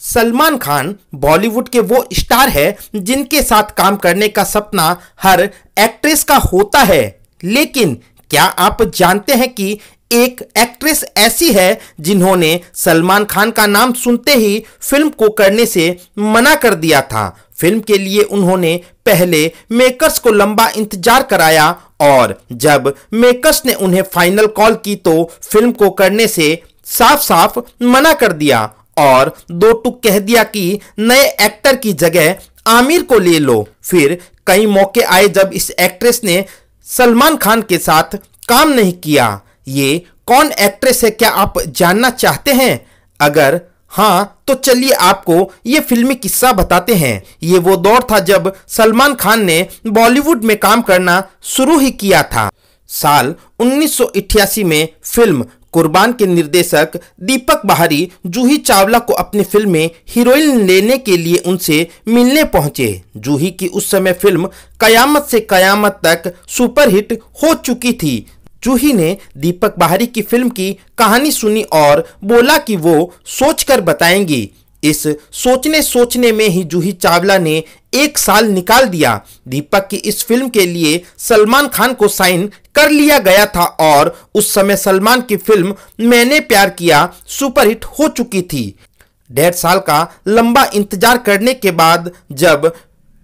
सलमान खान बॉलीवुड के वो स्टार है जिनके साथ काम करने का सपना हर एक्ट्रेस का होता है लेकिन क्या आप जानते हैं कि एक एक्ट्रेस ऐसी है जिन्होंने सलमान खान का नाम सुनते ही फिल्म को करने से मना कर दिया था फिल्म के लिए उन्होंने पहले मेकर्स को लंबा इंतजार कराया और जब मेकर्स ने उन्हें फाइनल कॉल की तो फिल्म को करने से साफ साफ मना कर दिया और दो टुक कह दिया कि नए एक्टर की जगह आमिर को ले लो फिर कई मौके आए जब इस एक्ट्रेस ने सलमान खान के साथ काम नहीं किया ये कौन एक्ट्रेस है क्या आप जानना चाहते हैं अगर हाँ तो चलिए आपको ये फिल्मी किस्सा बताते हैं ये वो दौर था जब सलमान खान ने बॉलीवुड में काम करना शुरू ही किया था साल 1988 में फिल्म कुर्बान के निर्देशक दीपक बहारी जूही चावला को अपनी फिल्म में हीरोइन लेने के लिए उनसे मिलने पहुंचे जूही की उस समय फिल्म कयामत से कयामत तक सुपरहिट हो चुकी थी जूही ने दीपक बहारी की फिल्म की कहानी सुनी और बोला कि वो सोचकर बताएंगी इस सोचने सोचने में ही जूही चावला ने एक साल निकाल दिया दीपक की इस फिल्म के लिए सलमान खान को साइन कर लिया गया था और उस समय सलमान की फिल्म मैंने प्यार किया सुपरहिट हो चुकी थी डेढ़ साल का लंबा इंतजार करने के बाद जब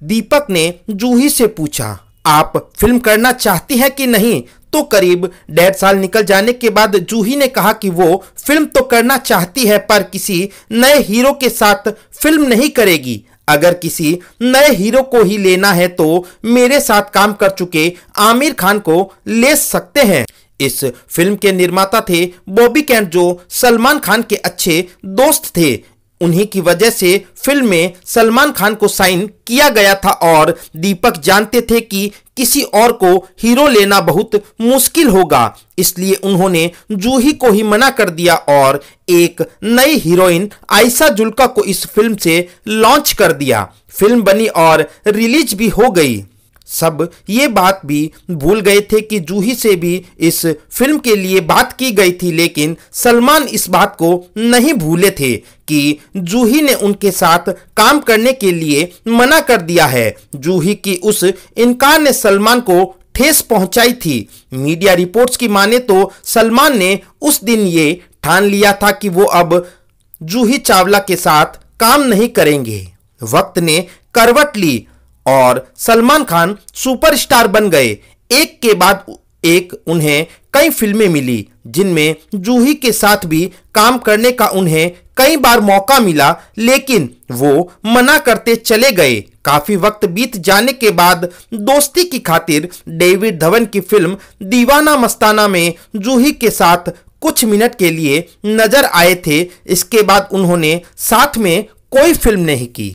दीपक ने जूही से पूछा आप फिल्म करना चाहती हैं कि नहीं तो करीब डेढ़ साल निकल जाने के बाद जूही ने कहा कि वो फिल्म तो करना चाहती है पर किसी नए हीरो के साथ फिल्म नहीं करेगी अगर किसी नए हीरो को ही लेना है तो मेरे साथ काम कर चुके आमिर खान को ले सकते हैं इस फिल्म के निर्माता थे बॉबी कैंट जो सलमान खान के अच्छे दोस्त थे उन्हीं की वजह से फिल्म में सलमान खान को साइन किया गया था और दीपक जानते थे कि किसी और को हीरो लेना बहुत मुश्किल होगा इसलिए उन्होंने जूही को ही मना कर दिया और एक नई हीरोइन आयशा जुल्का को इस फिल्म से लॉन्च कर दिया फिल्म बनी और रिलीज भी हो गई सब ये बात भी भूल गए थे कि जूही से भी इस फिल्म के लिए बात की गई थी लेकिन सलमान इस बात को नहीं भूले थे कि जूही ने उनके साथ काम करने के लिए मना कर दिया है जूही की उस इनकार ने सलमान को ठेस पहुंचाई थी मीडिया रिपोर्ट्स की माने तो सलमान ने उस दिन ये ठान लिया था कि वो अब जूही चावला के साथ काम नहीं करेंगे वक्त ने करवट ली और सलमान खान सुपरस्टार बन गए एक के बाद एक उन्हें कई फिल्में मिली जिनमें जूही के साथ भी काम करने का उन्हें कई बार मौका मिला लेकिन वो मना करते चले गए काफी वक्त बीत जाने के बाद दोस्ती की खातिर डेविड धवन की फिल्म दीवाना मस्ताना में जूही के साथ कुछ मिनट के लिए नजर आए थे इसके बाद उन्होंने साथ में कोई फिल्म नहीं की